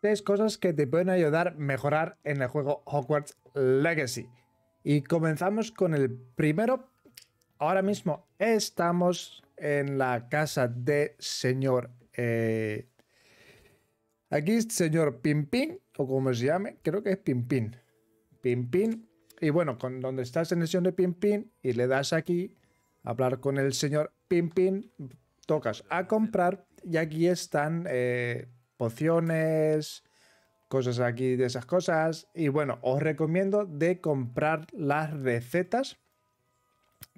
tres cosas que te pueden ayudar a mejorar en el juego Hogwarts Legacy. Y comenzamos con el primero. Ahora mismo estamos en la casa de señor... Eh, aquí es señor Pimpín, o como se llame, creo que es Pimpín. Pimpín. Y bueno, con donde estás en sesión de Pimpín y le das aquí, hablar con el señor Pimpín, tocas a comprar y aquí están... Eh, pociones, cosas aquí de esas cosas. Y bueno, os recomiendo de comprar las recetas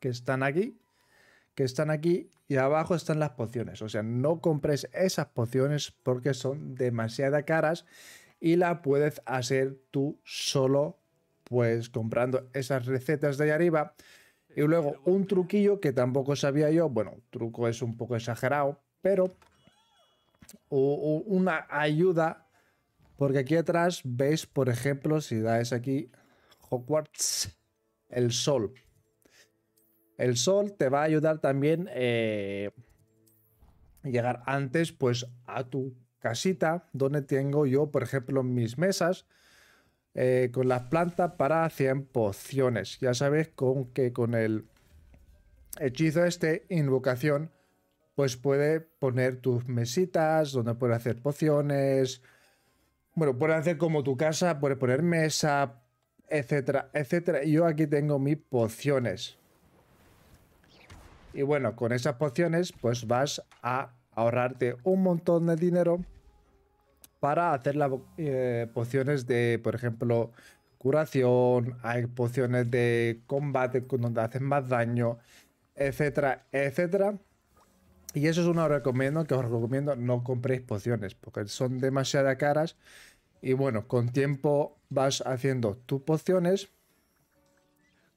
que están aquí, que están aquí y abajo están las pociones. O sea, no compres esas pociones porque son demasiado caras y la puedes hacer tú solo, pues comprando esas recetas de ahí arriba. Y luego un truquillo que tampoco sabía yo, bueno, truco es un poco exagerado, pero o, una ayuda, porque aquí atrás veis, por ejemplo, si dais aquí Hogwarts, el sol. El sol te va a ayudar también eh, llegar antes pues a tu casita donde tengo yo, por ejemplo, mis mesas eh, con las plantas para 100 pociones. Ya sabes con que con el hechizo este, invocación, pues puede poner tus mesitas donde puede hacer pociones. Bueno, puedes hacer como tu casa, puedes poner mesa, etcétera, etcétera. Yo aquí tengo mis pociones. Y bueno, con esas pociones pues vas a ahorrarte un montón de dinero para hacer las eh, pociones de, por ejemplo, curación, hay pociones de combate donde hacen más daño, etcétera, etcétera. Y eso es una recomiendo que os recomiendo no compréis pociones, porque son demasiado caras. Y bueno, con tiempo vas haciendo tus pociones,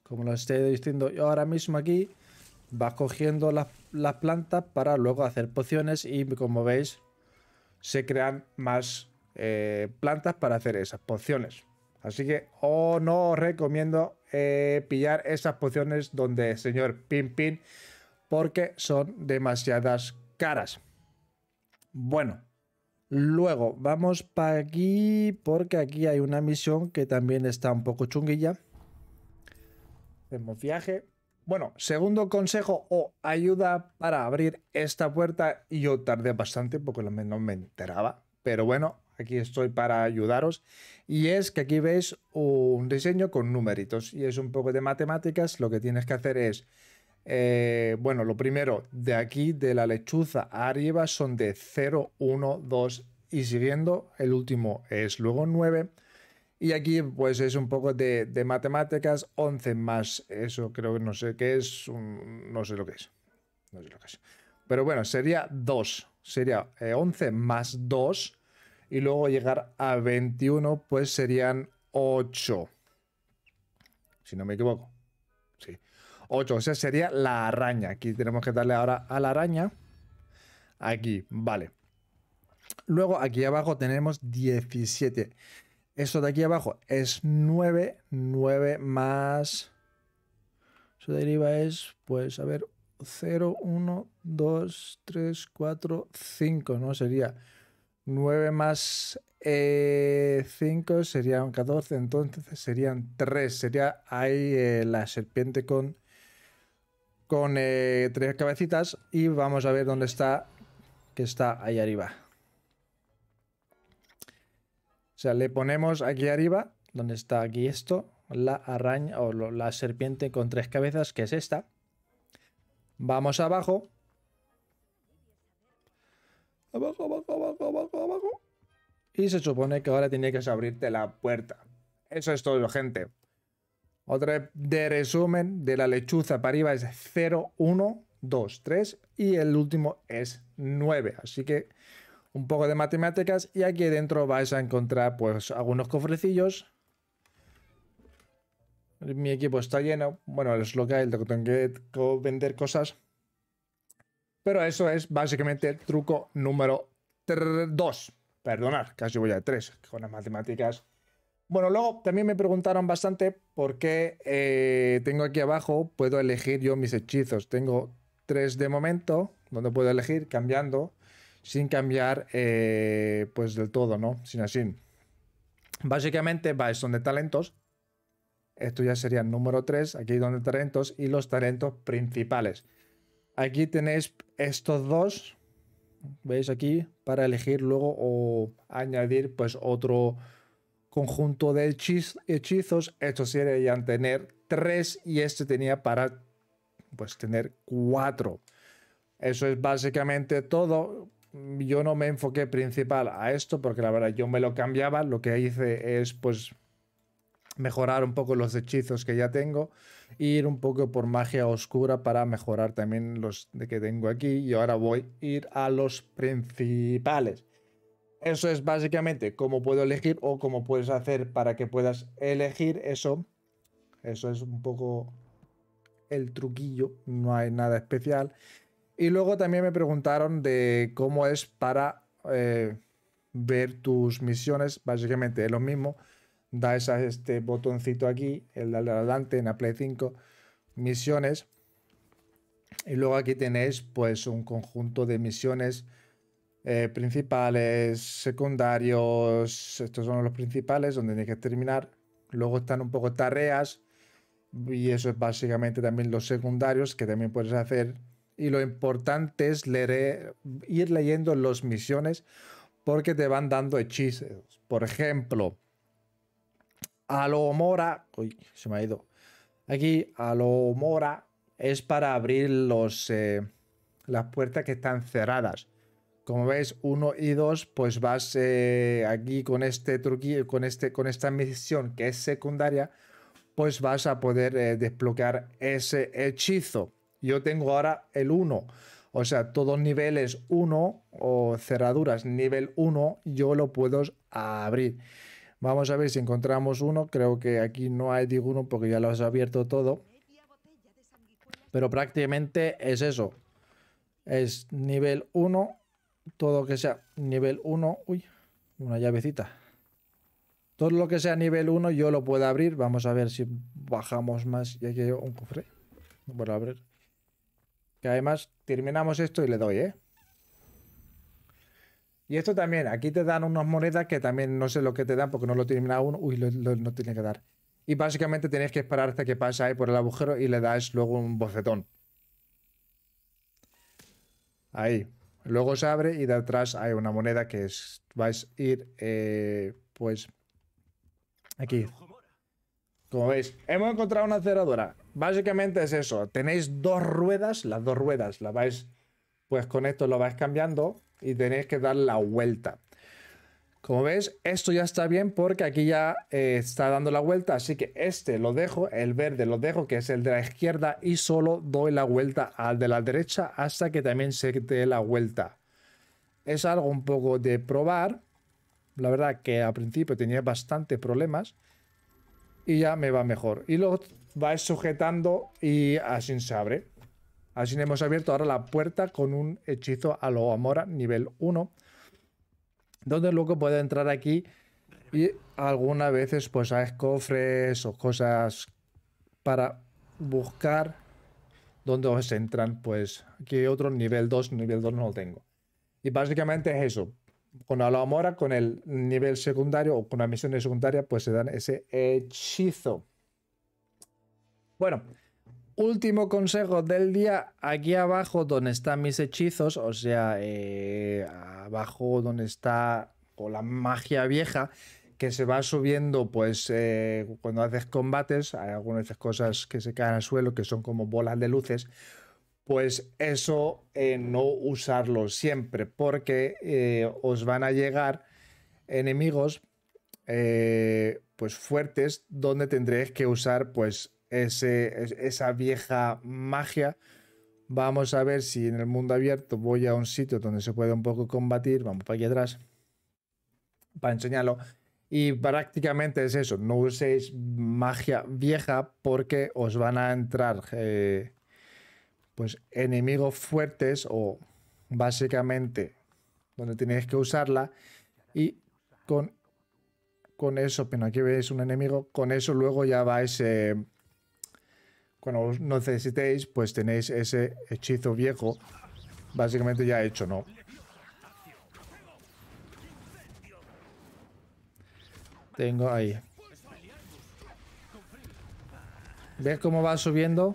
como lo estoy diciendo yo ahora mismo aquí, vas cogiendo las, plantas para luego hacer pociones y como veis, se crean más eh, plantas para hacer esas pociones. Así que oh, no os recomiendo eh, pillar esas pociones donde el señor Pin Pin porque son demasiadas caras. Bueno, luego vamos para aquí porque aquí hay una misión que también está un poco chunguilla. Hacemos viaje. Bueno, segundo consejo o ayuda para abrir esta puerta. Y yo tardé bastante porque no me enteraba. Pero bueno, aquí estoy para ayudaros. Y es que aquí veis un diseño con numeritos. Y es un poco de matemáticas. Lo que tienes que hacer es eh, bueno, lo primero, de aquí, de la lechuza arriba, son de 0, 1, 2 y siguiendo. El último es luego 9. Y aquí, pues es un poco de, matemáticas, 11 más eso, creo que no sé qué es, no sé lo que es. Pero bueno, sería 2. Sería 11 eh, más 2. Y luego llegar a 21, pues serían 8. Si no me equivoco. Sí. 8. O sea, sería la araña. Aquí tenemos que darle ahora a la araña. Aquí, vale. Luego aquí abajo tenemos 17. Esto de aquí abajo es 9. 9 más... Su deriva es, pues, a ver, 0, 1, 2, 3, 4, 5, ¿no? Sería 9 más 5 eh, serían 14, entonces serían 3. Sería ahí eh, la serpiente con con eh, tres cabecitas y vamos a ver dónde está, que está ahí arriba. O sea, le ponemos aquí arriba, donde está aquí esto, la araña o la serpiente con tres cabezas, que es esta. Vamos abajo. Abajo, abajo, abajo, abajo, abajo. Y se supone que ahora tiene que abrirte la puerta. Eso es todo, gente. Otra vez de resumen de la lechuza para arriba es 0, 1, 2, 3 y el último es 9. Así que un poco de matemáticas y aquí dentro vais a encontrar pues algunos cofrecillos. Mi equipo está lleno. Bueno, es lo que hay, tengo que vender cosas. Pero eso es básicamente el truco número 2. Perdonad, casi voy a 3 con las matemáticas. Bueno, luego también me preguntaron bastante por qué eh, tengo aquí abajo, puedo elegir yo mis hechizos. Tengo tres de momento, donde puedo elegir cambiando, sin cambiar eh, pues del todo, ¿no? Sin así. Básicamente va, son de talentos. Esto ya sería el número 3, aquí donde talentos y los talentos principales. Aquí tenéis estos dos, veis aquí, para elegir luego o añadir pues otro conjunto de hechizos. Estos serían tener tres y este tenía para pues tener cuatro. Eso es básicamente todo. Yo no me enfoqué principal a esto porque la verdad yo me lo cambiaba. Lo que hice es pues mejorar un poco los hechizos que ya tengo, e ir un poco por magia oscura para mejorar también los de que tengo aquí y ahora voy a ir a los principales. Eso es básicamente cómo puedo elegir o cómo puedes hacer para que puedas elegir eso. Eso es un poco el truquillo, no hay nada especial. Y luego también me preguntaron de cómo es para eh, ver tus misiones. Básicamente es lo mismo. Da a este botoncito aquí, el de adelante en la Play 5, misiones. Y luego aquí tenéis pues un conjunto de misiones eh, principales, secundarios, estos son los principales donde tienes que terminar. Luego están un poco tareas y eso es básicamente también los secundarios que también puedes hacer. Y lo importante es leer, ir leyendo las misiones porque te van dando hechizos. Por ejemplo, a lo mora, uy, se me ha ido. Aquí a lo mora es para abrir los, eh, las puertas que están cerradas. Como veis, 1 y 2, pues vas eh, aquí con este truquillo, con, este, con esta misión que es secundaria, pues vas a poder eh, desbloquear ese hechizo. Yo tengo ahora el 1. O sea, todos niveles 1 o cerraduras nivel 1 yo lo puedo abrir. Vamos a ver si encontramos uno. Creo que aquí no hay ninguno porque ya lo has abierto todo. Pero prácticamente es eso. Es nivel 1 todo lo que sea nivel 1, uy, una llavecita. Todo lo que sea nivel 1 yo lo puedo abrir. Vamos a ver si bajamos más. Y aquí hay un cofre. No puedo abrir. Que además terminamos esto y le doy, ¿eh? Y esto también, aquí te dan unas monedas que también no sé lo que te dan porque no lo termina uno. Uy, lo, no tiene que dar. Y básicamente tenéis que esperar hasta que pasa ahí por el agujero y le das luego un bocetón. Ahí. Luego se abre y detrás hay una moneda que vais a ir, eh, pues, aquí. Como veis, hemos encontrado una cerradura. Básicamente es eso. Tenéis dos ruedas, las dos ruedas las vais, pues con esto lo vais cambiando y tenéis que dar la vuelta. Como ves, esto ya está bien porque aquí ya eh, está dando la vuelta, así que este lo dejo, el verde lo dejo, que es el de la izquierda, y solo doy la vuelta al de la derecha hasta que también se dé la vuelta. Es algo un poco de probar. La verdad que al principio tenía bastante problemas y ya me va mejor. Y lo vais sujetando y así se abre. Así hemos abierto ahora la puerta con un hechizo a lo Amora nivel 1 donde luego puede entrar aquí y algunas veces pues hay cofres o cosas para buscar donde os entran, pues aquí otro nivel 2, nivel 2 no lo tengo. Y básicamente es eso. Con la mora, con el nivel secundario o con la misión secundaria, pues se dan ese hechizo. Bueno, Último consejo del día, aquí abajo donde están mis hechizos, o sea, eh, abajo donde está la magia vieja, que se va subiendo, pues eh, cuando haces combates, hay algunas cosas que se caen al suelo, que son como bolas de luces, pues eso eh, no usarlo siempre, porque os van a llegar enemigos pues fuertes donde tendréis que usar pues esa vieja magia. Vamos a ver si en el mundo abierto voy a un sitio donde se puede un poco combatir. Vamos para aquí atrás para enseñarlo. Y prácticamente es eso, no uséis magia vieja porque os van a entrar eh, pues enemigos fuertes o básicamente donde tenéis que usarla y con, con eso, pero aquí veis un enemigo, con eso luego ya vais cuando os necesitéis, pues tenéis ese hechizo viejo, básicamente ya hecho, ¿no? Tengo ahí. ¿Ves cómo va subiendo?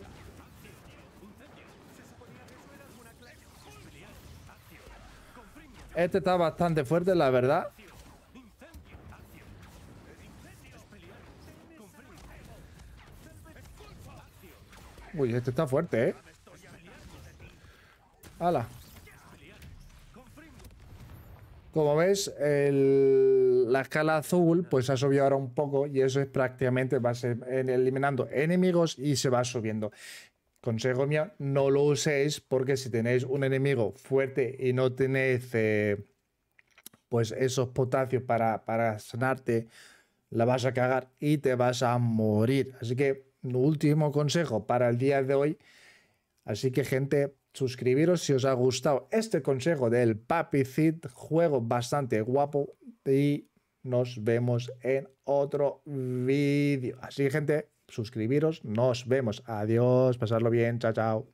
Este está bastante fuerte, la verdad. Uy, este está fuerte, ¿eh? ¡Hala! Como ves, la escala azul pues ha subido ahora un poco y eso es prácticamente va a ser eliminando enemigos y se va subiendo. Consejo mío, no lo uséis porque si tenéis un enemigo fuerte y no tenéis eh, pues esos potasios para, para sanarte, la vas a cagar y te vas a morir. Así que último consejo para el día de hoy. Así que gente, suscribiros si os ha gustado este consejo del Papi juego bastante guapo y nos vemos en otro vídeo. Así que gente, suscribiros, nos vemos. Adiós, pasarlo bien, chao, chao.